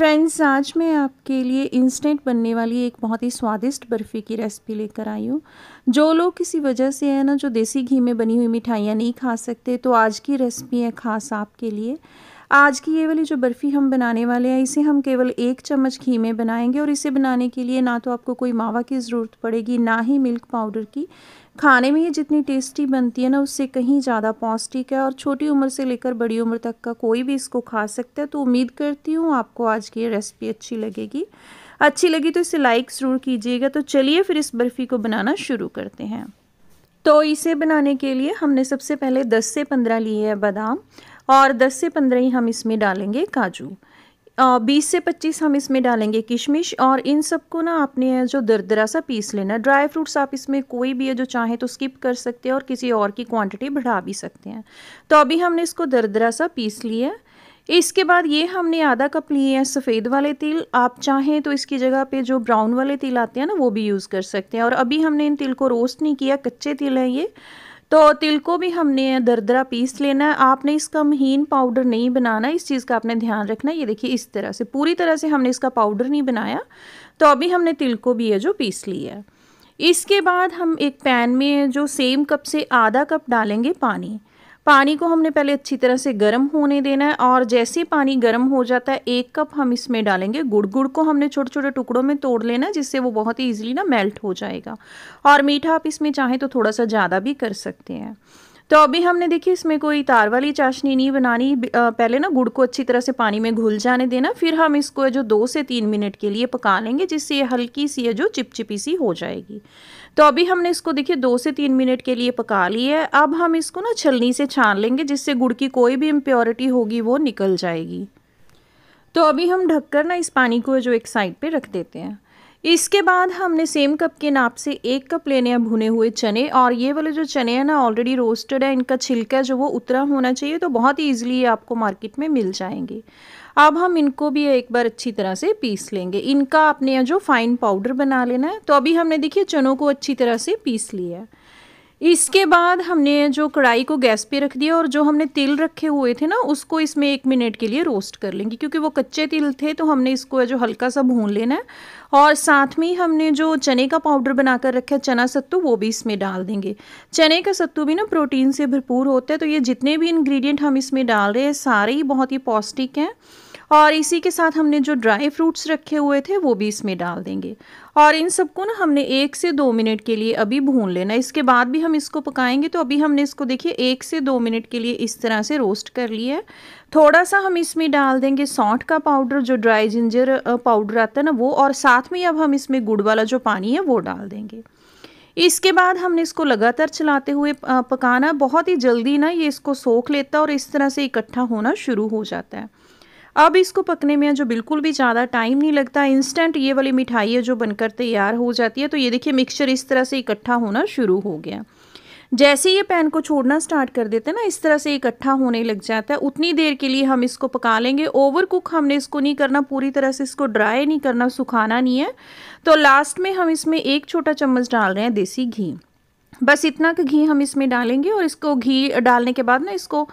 friends आज मैं आपके लिए इंस्टेंट बनने वाली एक बहुत ही स्वादिष्ट बर्फ़ी की रेसिपी लेकर आई हूँ जो लोग किसी वजह से है ना जो देसी घी में बनी हुई मिठाइयाँ नहीं खा सकते तो आज की रेसिपी है खास आपके लिए आज की ये वाली जो बर्फ़ी हम बनाने वाले हैं इसे हम केवल एक चम्मच घी में बनाएंगे और इसे बनाने के लिए ना तो आपको कोई मावा की ज़रूरत पड़ेगी ना ही मिल्क पाउडर की खाने में ये जितनी टेस्टी बनती है ना उससे कहीं ज़्यादा पौष्टिक है और छोटी उम्र से लेकर बड़ी उम्र तक का कोई भी इसको खा सकता है तो उम्मीद करती हूँ आपको आज की ये रेसिपी अच्छी लगेगी अच्छी लगी तो इसे लाइक ज़रूर कीजिएगा तो चलिए फिर इस बर्फ़ी को बनाना शुरू करते हैं तो इसे बनाने के लिए हमने सबसे पहले 10 से 15 लिए हैं बादाम और 10 से 15 ही हम इसमें डालेंगे काजू बीस से पच्चीस हम इसमें डालेंगे किशमिश और इन सबको ना आपने जो दरदरा सा पीस लेना ड्राई फ्रूट्स आप इसमें कोई भी है जो चाहे तो स्किप कर सकते हैं और किसी और की क्वांटिटी बढ़ा भी सकते हैं तो अभी हमने इसको दरदरा सा पीस लिया इसके बाद ये हमने आधा कप लिए हैं सफ़ेद वाले तिल आप चाहें तो इसकी जगह पे जो ब्राउन वाले तिल आते हैं ना वो भी यूज़ कर सकते हैं और अभी हमने इन तिल को रोस्ट नहीं किया कच्चे तिल हैं ये तो तिल को भी हमने दरदरा पीस लेना है आपने इसका महीन पाउडर नहीं बनाना इस चीज़ का आपने ध्यान रखना ये देखिए इस तरह से पूरी तरह से हमने इसका पाउडर नहीं बनाया तो अभी हमने तिल को भी है जो पीस लिया है इसके बाद हम एक पैन में जो सेम कप से आधा कप डालेंगे पानी पानी को हमने पहले अच्छी तरह से गर्म होने देना है और जैसे ही पानी गर्म हो जाता है एक कप हम इसमें डालेंगे गुड़ गुड़ को हमने छोटे छोटे टुकड़ों में तोड़ लेना है जिससे वो बहुत ही ईजिली ना मेल्ट हो जाएगा और मीठा आप इसमें चाहें तो थोड़ा सा ज़्यादा भी कर सकते हैं तो अभी हमने देखिए इसमें कोई तार वाली चाशनी नहीं बनानी पहले ना गुड़ को अच्छी तरह से पानी में घुल जाने देना फिर हम इसको जो दो से तीन मिनट के लिए पका लेंगे जिससे ये हल्की सी है जो चिपचिपी सी हो जाएगी तो अभी हमने इसको देखिए दो से तीन मिनट के लिए पका लिया है अब हम इसको ना छलनी से छान लेंगे जिससे गुड़ की कोई भी इम्प्योरिटी होगी वो निकल जाएगी तो अभी हम ढककर ना इस पानी को जो एक साइड पे रख देते हैं इसके बाद हमने सेम कप के नाप से एक कप लेने हैं भुने हुए चने और ये वाले जो चने हैं ना ऑलरेडी रोस्टेड है इनका छिलका जो वो उतरा होना चाहिए तो बहुत ही ईजिली ये आपको मार्केट में मिल जाएंगे अब हम इनको भी एक बार अच्छी तरह से पीस लेंगे इनका आपने जो फाइन पाउडर बना लेना है तो अभी हमने देखिए चनों को अच्छी तरह से पीस लिया है इसके बाद हमने जो कढ़ाई को गैस पे रख दिया और जो हमने तिल रखे हुए थे ना उसको इसमें एक मिनट के लिए रोस्ट कर लेंगे क्योंकि वो कच्चे तिल थे तो हमने इसको जो हल्का सा भून लेना है और साथ में हमने जो चने का पाउडर बनाकर रखा है चना सत्तू वो भी इसमें डाल देंगे चने का सत्तू भी ना प्रोटीन से भरपूर होता है तो ये जितने भी इन्ग्रीडियंट हम इसमें डाल रहे हैं सारे ही बहुत ही पौष्टिक हैं और इसी के साथ हमने जो ड्राई फ्रूट्स रखे हुए थे वो भी इसमें डाल देंगे और इन सबको ना हमने एक से दो मिनट के लिए अभी भून लेना इसके बाद भी हम इसको पकाएंगे तो अभी हमने इसको देखिए एक से दो मिनट के लिए इस तरह से रोस्ट कर लिया है थोड़ा सा हम इसमें डाल देंगे सौंठ का पाउडर जो ड्राई जिंजर पाउडर आता है ना वो और साथ में अब हम इसमें गुड़ वाला जो पानी है वो डाल देंगे इसके बाद हमने इसको लगातार चलाते हुए पकाना बहुत ही जल्दी ना ये इसको सोख लेता है और इस तरह से इकट्ठा होना शुरू हो जाता है अब इसको पकने में जो बिल्कुल भी ज़्यादा टाइम नहीं लगता इंस्टेंट ये वाली मिठाई है जो बनकर तैयार हो जाती है तो ये देखिए मिक्सचर इस तरह से इकट्ठा होना शुरू हो गया जैसे ये पैन को छोड़ना स्टार्ट कर देते हैं ना इस तरह से इकट्ठा होने लग जाता है उतनी देर के लिए हम इसको पका लेंगे ओवर कुक हमने इसको नहीं करना पूरी तरह से इसको ड्राई नहीं करना सुखाना नहीं है तो लास्ट में हम इसमें एक छोटा चम्मच डाल रहे हैं देसी घी बस इतना का घी हम इसमें डालेंगे और इसको घी डालने के बाद ना इसको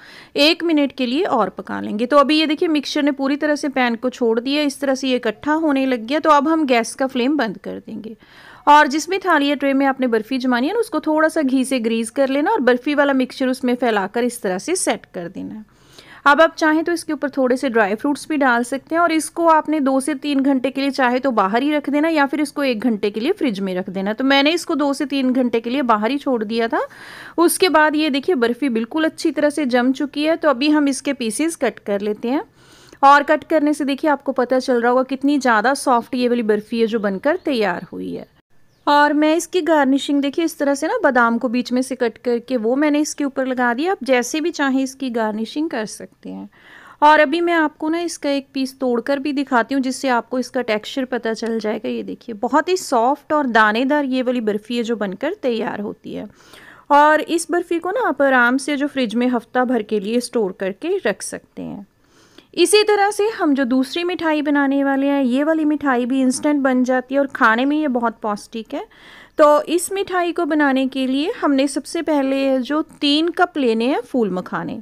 एक मिनट के लिए और पका लेंगे तो अभी ये देखिए मिक्सचर ने पूरी तरह से पैन को छोड़ दिया इस तरह से ये इकट्ठा होने लग गया तो अब हम गैस का फ्लेम बंद कर देंगे और जिस भी थाली या ट्रे में आपने बर्फ़ी जमानी है ना उसको थोड़ा सा घी से ग्रीस कर लेना और बर्फ़ी वाला मिक्सचर उसमें फैलाकर इस तरह से सेट कर देना अब आप चाहें तो इसके ऊपर थोड़े से ड्राई फ्रूट्स भी डाल सकते हैं और इसको आपने दो से तीन घंटे के लिए चाहे तो बाहर ही रख देना या फिर इसको एक घंटे के लिए फ्रिज में रख देना तो मैंने इसको दो से तीन घंटे के लिए बाहर ही छोड़ दिया था उसके बाद ये देखिए बर्फ़ी बिल्कुल अच्छी तरह से जम चुकी है तो अभी हम इसके पीसेस कट कर लेते हैं और कट करने से देखिए आपको पता चल रहा होगा कितनी ज़्यादा सॉफ्ट ये वाली बर्फ़ी है जो बनकर तैयार हुई है और मैं इसकी गार्निशिंग देखिए इस तरह से ना बादाम को बीच में से कट करके वो मैंने इसके ऊपर लगा दिया आप जैसे भी चाहें इसकी गार्निशिंग कर सकते हैं और अभी मैं आपको ना इसका एक पीस तोड़कर भी दिखाती हूँ जिससे आपको इसका टेक्सचर पता चल जाएगा ये देखिए बहुत ही सॉफ्ट और दानेदार ये वाली बर्फ़ी है जो बनकर तैयार होती है और इस बर्फ़ी को ना आप आराम से जो फ्रिज में हफ्ता भर के लिए स्टोर करके रख सकते हैं इसी तरह से हम जो दूसरी मिठाई बनाने वाले हैं ये वाली मिठाई भी इंस्टेंट बन जाती है और खाने में ये बहुत पौष्टिक है तो इस मिठाई को बनाने के लिए हमने सबसे पहले जो तीन कप लेने हैं फूल मखाने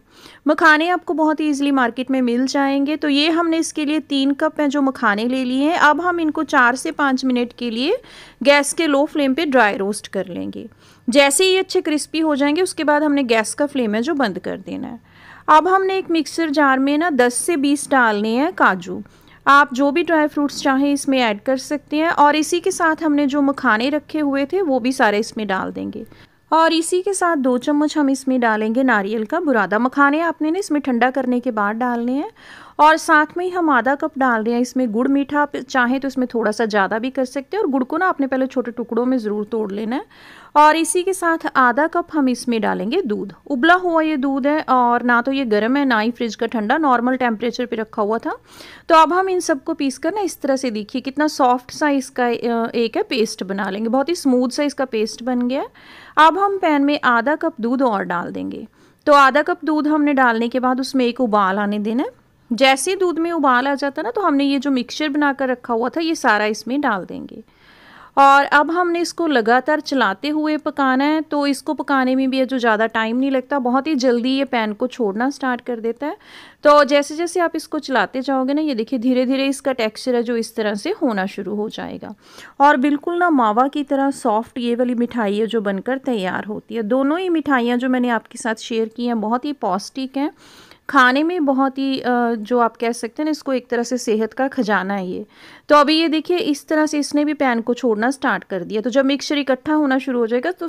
मखाने आपको बहुत ईजिली मार्केट में मिल जाएंगे तो ये हमने इसके लिए तीन कप हैं जो मखाने ले लिए हैं अब हम इनको चार से पाँच मिनट के लिए गैस के लो फ्लेम पे ड्राई रोस्ट कर लेंगे जैसे ही अच्छे क्रिस्पी हो जाएंगे उसके बाद हमने गैस का फ्लेम है जो बंद कर देना है अब हमने एक मिक्सर जार में ना 10 से 20 डालने हैं काजू आप जो भी ड्राई फ्रूट्स चाहें इसमें ऐड कर सकते हैं और इसी के साथ हमने जो मखाने रखे हुए थे वो भी सारे इसमें डाल देंगे और इसी के साथ दो चम्मच हम इसमें डालेंगे नारियल का बुरादा मखाने आपने ना इसमें ठंडा करने के बाद डालने हैं और साथ में ही हम आधा कप डाल रहे हैं इसमें गुड़ मीठा आप चाहें तो इसमें थोड़ा सा ज़्यादा भी कर सकते हैं और गुड़ को ना आपने पहले छोटे टुकड़ों में ज़रूर तोड़ लेना है और इसी के साथ आधा कप हम इसमें डालेंगे दूध उबला हुआ ये दूध है और ना तो ये गर्म है ना ही फ्रिज का ठंडा नॉर्मल टेम्परेचर पर रखा हुआ था तो अब हम इन सबको पीस कर ना इस तरह से देखिए कितना सॉफ्ट सा इसका एक है पेस्ट बना लेंगे बहुत ही स्मूथ सा इसका पेस्ट बन गया है अब हम पैन में आधा कप दूध और डाल देंगे तो आधा कप दूध हमने डालने के बाद उसमें एक उबाल आने देना है जैसे ही दूध में उबाल आ जाता ना तो हमने ये जो मिक्सचर बना कर रखा हुआ था ये सारा इसमें डाल देंगे और अब हमने इसको लगातार चलाते हुए पकाना है तो इसको पकाने में भी जो ज़्यादा टाइम नहीं लगता बहुत ही जल्दी ये पैन को छोड़ना स्टार्ट कर देता है तो जैसे जैसे आप इसको चलाते जाओगे ना ये देखिए धीरे धीरे इसका टेक्सचर है जो इस तरह से होना शुरू हो जाएगा और बिल्कुल ना मावा की तरह सॉफ्ट ये वाली मिठाई है जो बनकर तैयार होती है दोनों ही मिठाइयाँ जो मैंने आपके साथ शेयर की हैं बहुत ही पौष्टिक हैं खाने में बहुत ही जो आप कह सकते हैं ना इसको एक तरह से सेहत का खजाना है ये तो अभी ये देखिए इस तरह से इसने भी पैन को छोड़ना स्टार्ट कर दिया तो जब मिक्सचर इकट्ठा होना शुरू हो जाएगा तो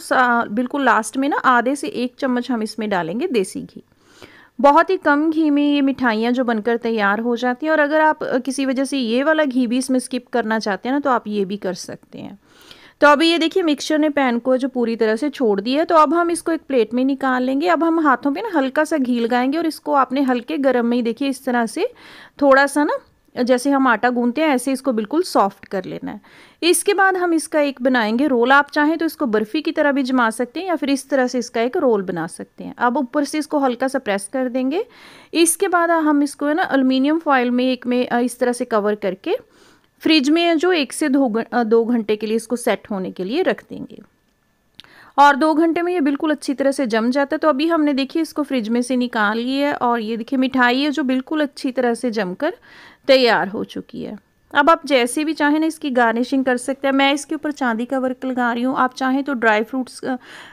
बिल्कुल लास्ट में ना आधे से एक चम्मच हम इसमें डालेंगे देसी घी बहुत ही कम घी में ये मिठाइयाँ जो बनकर तैयार हो जाती हैं और अगर आप किसी वजह से ये वाला घी भी इसमें स्किप करना चाहते हैं ना तो आप ये भी कर सकते हैं तो अभी ये देखिए मिक्सचर ने पैन को जो पूरी तरह से छोड़ दिया है तो अब हम इसको एक प्लेट में निकाल लेंगे अब हम हाथों पे ना हल्का सा घी लगाएंगे और इसको आपने हल्के गर्म में ही देखिए इस तरह से थोड़ा सा ना जैसे हम आटा गूंदते हैं ऐसे इसको बिल्कुल सॉफ्ट कर लेना है इसके बाद हम इसका एक बनाएंगे रोल आप चाहें तो इसको बर्फ़ी की तरह भी जमा सकते हैं या फिर इस तरह से इसका एक रोल बना सकते हैं अब ऊपर से इसको हल्का सा प्रेस कर देंगे इसके बाद हम इसको है ना अलमीनियम फॉइल में एक में इस तरह से कवर करके फ्रिज में जो एक से दो दो घंटे के लिए इसको सेट होने के लिए रख देंगे और दो घंटे में ये बिल्कुल अच्छी तरह से जम जाता है तो अभी हमने देखिए इसको फ्रिज में से निकाल लिया है और ये देखिए मिठाई है जो बिल्कुल अच्छी तरह से जमकर तैयार हो चुकी है अब आप जैसे भी चाहें ना इसकी गार्निशिंग कर सकते हैं मैं इसके ऊपर चांदी का वर्क लगा रही हूँ आप चाहें तो ड्राई फ्रूट्स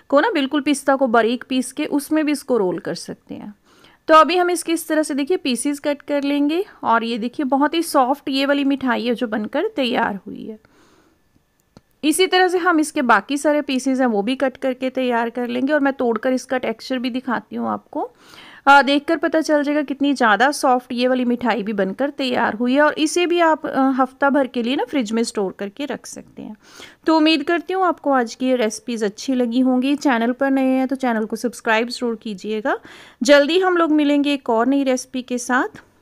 को ना बिल्कुल पिस्ता को बारीक पीस के उसमें भी इसको रोल कर सकते हैं तो अभी हम इसके इस तरह से देखिए पीसीस कट कर लेंगे और ये देखिए बहुत ही सॉफ्ट ये वाली मिठाई है जो बनकर तैयार हुई है इसी तरह से हम इसके बाकी सारे पीसेज हैं वो भी कट करके तैयार कर लेंगे और मैं तोड़कर इसका टेक्सचर भी दिखाती हूँ आपको हाँ, देखकर पता चल जाएगा कितनी ज़्यादा सॉफ्ट ये वाली मिठाई भी बनकर तैयार हुई है और इसे भी आप हफ्ता भर के लिए ना फ्रिज में स्टोर करके रख सकते हैं तो उम्मीद करती हूँ आपको आज की ये रेसिपीज़ अच्छी लगी होंगी चैनल पर नए हैं तो चैनल को सब्सक्राइब ज़रूर कीजिएगा जल्दी हम लोग मिलेंगे एक और नई रेसिपी के साथ